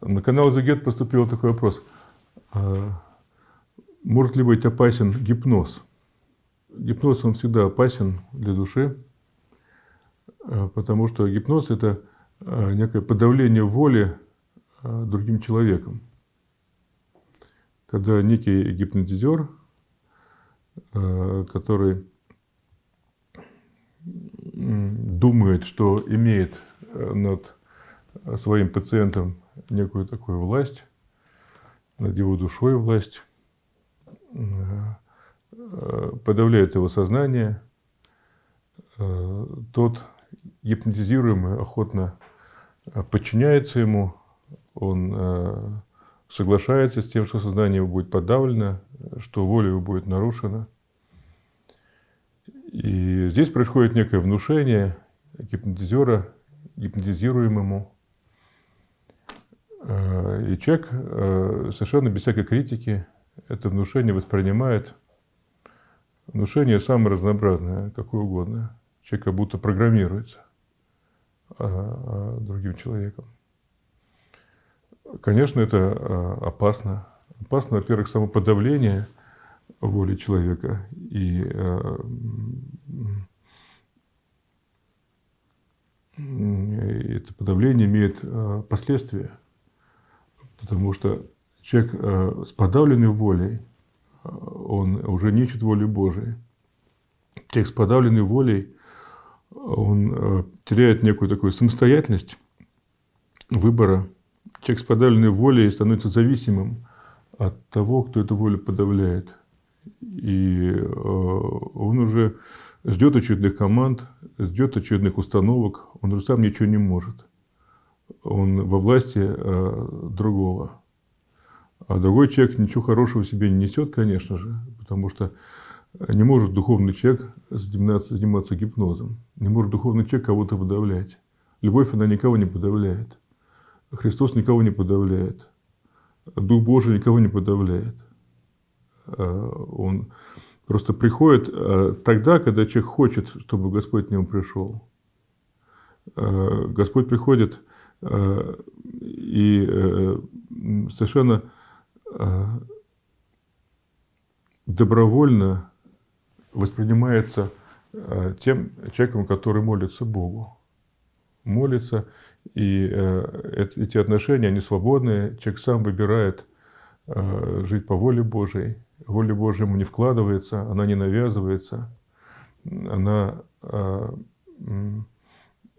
На канал Загет поступил такой вопрос. А, может ли быть опасен гипноз? Гипноз, он всегда опасен для души, а, потому что гипноз – это а, некое подавление воли другим человеком. Когда некий гипнотизер, который думает, что имеет э, над своим пациентом некую такую власть над его душой, власть, э, подавляет его сознание. Э, тот гипнотизируемый охотно подчиняется ему, он э, соглашается с тем, что сознание его будет подавлено, что воля его будет нарушена. И здесь происходит некое внушение гипнотизера гипнотизируемому Э, и человек э, совершенно без всякой критики это внушение воспринимает. Внушение самое разнообразное, какое угодно. Человек как будто программируется а, а другим человеком. Конечно, это э, опасно. Опасно, во-первых, самоподавление воли человека и это подавление имеет последствия – Потому что человек э, с подавленной волей, э, он уже не чуть воли Божией. Человек с подавленной волей, он э, теряет некую такую самостоятельность выбора. Человек с подавленной волей становится зависимым от того, кто эту волю подавляет. И он уже ждет очередных команд, ждет очередных установок, он уже сам ничего не может он во власти э, другого. А другой человек ничего хорошего себе не несет, конечно же, потому что не может духовный человек заниматься, заниматься гипнозом. Не может духовный человек кого-то подавлять. Любовь, она никого не подавляет. Христос никого не подавляет. Дух Божий никого не подавляет. Э, он просто приходит э, тогда, когда человек хочет, чтобы Господь к нему пришел. Господь приходит Э, и э, совершенно э, добровольно воспринимается тем человеком, который молится Богу. Молится, и эти отношения, они свободные. Человек сам выбирает жить по воле Божией. Воля Божья ему не вкладывается, она не навязывается. Она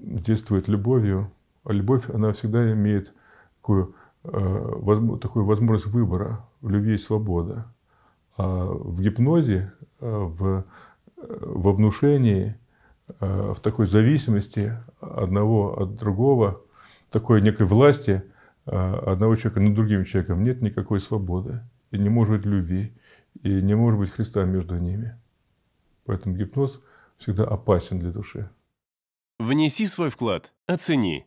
действует любовью. А любовь, она всегда имеет такую, э, такую возможность выбора. В любви есть свобода. А в гипнозе, э, в, э, во внушении, в такой зависимости одного от другого, такой некой власти одного человека над другим человеком нет никакой свободы. И не может быть любви, и не может быть Христа между ними. Поэтому гипноз всегда опасен для души. Внеси свой вклад, оцени